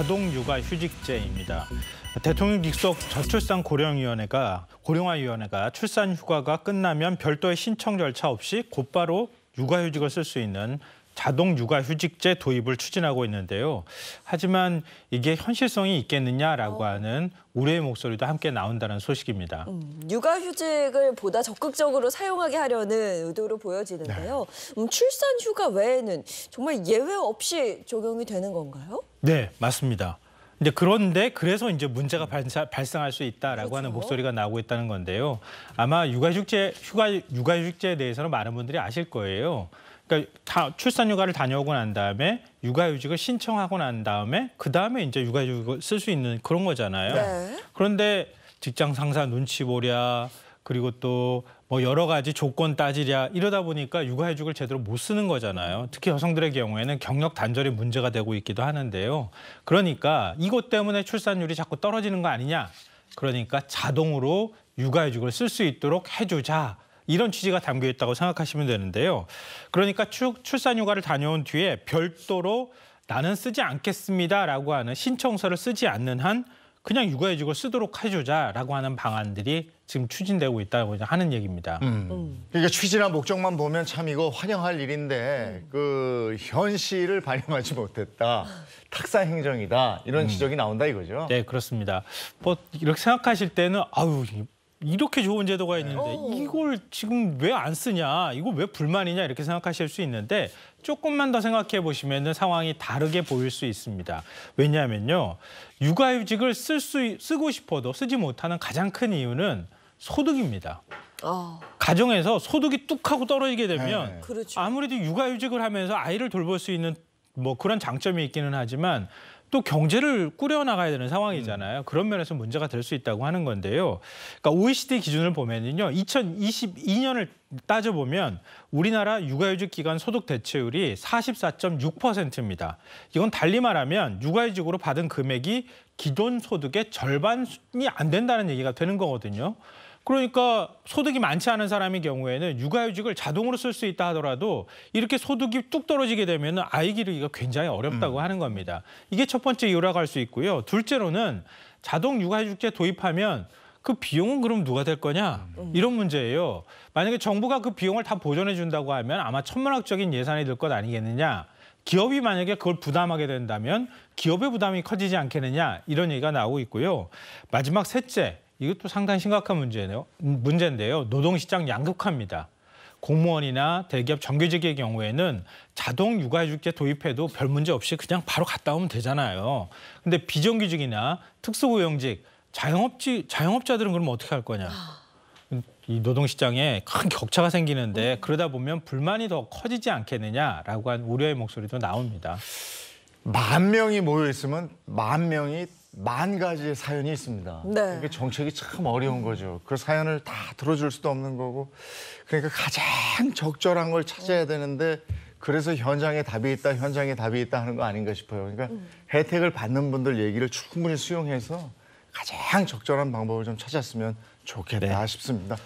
가동 육아 휴직제입니다. 대통령 직속 저출산 고령위원회가 고령화위원회가 출산 휴가가 끝나면 별도의 신청 절차 없이 곧바로 육아휴직을 쓸 수 있는 자동 육아휴직제 도입을 추진하고 있는데요. 하지만 이게 현실성이 있겠느냐라고 어. 하는 우려의 목소리도 함께 나온다는 소식입니다. 음, 육아휴직을 보다 적극적으로 사용하게 하려는 의도로 보여지는데요. 네. 음, 출산휴가 외에는 정말 예외 없이 적용이 되는 건가요? 네, 맞습니다. 이제 그런데 그래서 이제 문제가 음. 발생, 할수 있다라고 그렇죠. 하는 목소리가 나오고 있다는 건데요. 아마 육아휴직제 휴가 육아휴직제에 대해서는 많은 분들이 아실 거예요. 그러니까 다 출산휴가를 다녀오고 난 다음에 육아휴직을 신청하고 난 다음에 그 다음에 이제 육아휴직을 쓸 수 있는 그런 거잖아요. 네. 그런데 직장 상사 눈치 보랴 그리고 또 뭐 여러 가지 조건 따지랴 이러다 보니까 육아휴직을 제대로 못 쓰는 거잖아요. 특히 여성들의 경우에는 경력 단절이 문제가 되고 있기도 하는데요. 그러니까 이것 때문에 출산율이 자꾸 떨어지는 거 아니냐. 그러니까 자동으로 육아휴직을 쓸 수 있도록 해주자. 이런 취지가 담겨 있다고 생각하시면 되는데요. 그러니까 출산휴가를 다녀온 뒤에 별도로 나는 쓰지 않겠습니다라고 하는 신청서를 쓰지 않는 한 그냥 육아휴직을 쓰도록 해주자라고 하는 방안들이 지금 추진되고 있다고 하는 얘기입니다. 음. 음. 그러니까 취지나 목적만 보면 참 이거 환영할 일인데 음. 그 현실을 반영하지 못했다. 탁사 행정이다. 이런 음. 지적이 나온다 이거죠. 네, 그렇습니다. 뭐 이렇게 생각하실 때는 아우 이렇게 좋은 제도가 네. 있는데 어. 이걸 지금 왜 안 쓰냐, 이거 왜 불만이냐 이렇게 생각하실 수 있는데 조금만 더 생각해 보시면 상황이 다르게 보일 수 있습니다. 왜냐하면요, 육아휴직을 쓸 수, 쓰고 싶어도 쓰지 못하는 가장 큰 이유는 소득입니다. 어. 가정에서 소득이 뚝 하고 떨어지게 되면 네. 그렇죠. 아무래도 육아휴직을 하면서 아이를 돌볼 수 있는 뭐 그런 장점이 있기는 하지만 또 경제를 꾸려나가야 되는 상황이잖아요. 음. 그런 면에서 문제가 될 수 있다고 하는 건데요. 그러니까 OECD 기준을 보면요. 2022년을 따져보면 우리나라 육아휴직 기간 소득 대체율이 44.6%입니다. 이건 달리 말하면 육아휴직으로 받은 금액이 기존 소득의 절반이 안 된다는 얘기가 되는 거거든요. 그러니까 소득이 많지 않은 사람의 경우에는 육아휴직을 자동으로 쓸 수 있다 하더라도 이렇게 소득이 뚝 떨어지게 되면 아이 기르기가 굉장히 어렵다고 음. 하는 겁니다. 이게 첫 번째 이유라고 할 수 있고요. 둘째로는 자동 육아휴직제 도입하면 그 비용은 그럼 누가 될 거냐 음. 이런 문제예요. 만약에 정부가 그 비용을 다 보전해 준다고 하면 아마 천문학적인 예산이 될 것 아니겠느냐. 기업이 만약에 그걸 부담하게 된다면 기업의 부담이 커지지 않겠느냐 이런 얘기가 나오고 있고요. 마지막 셋째, 이것도 상당히 심각한 문제네요. 문제인데요. 노동시장 양극화입니다. 공무원이나 대기업 정규직의 경우에는 자동 육아휴직제 도입해도 별 문제 없이 그냥 바로 갔다 오면 되잖아요. 근데 비정규직이나 특수고용직, 자영업지, 자영업자들은 그럼 어떻게 할 거냐. 이 노동시장에 큰 격차가 생기는데 그러다 보면 불만이 더 커지지 않겠느냐라고 한 우려의 목소리도 나옵니다. 만 명이 모여 있으면 만 명이 만 가지의 사연이 있습니다. 네. 이게 정책이 참 어려운 거죠. 그 사연을 다 들어줄 수도 없는 거고 그러니까 가장 적절한 걸 찾아야 되는데 그래서 현장에 답이 있다, 현장에 답이 있다 하는 거 아닌가 싶어요. 그러니까 음. 혜택을 받는 분들 얘기를 충분히 수용해서 가장 적절한 방법을 좀 찾았으면 좋겠다 네. 싶습니다.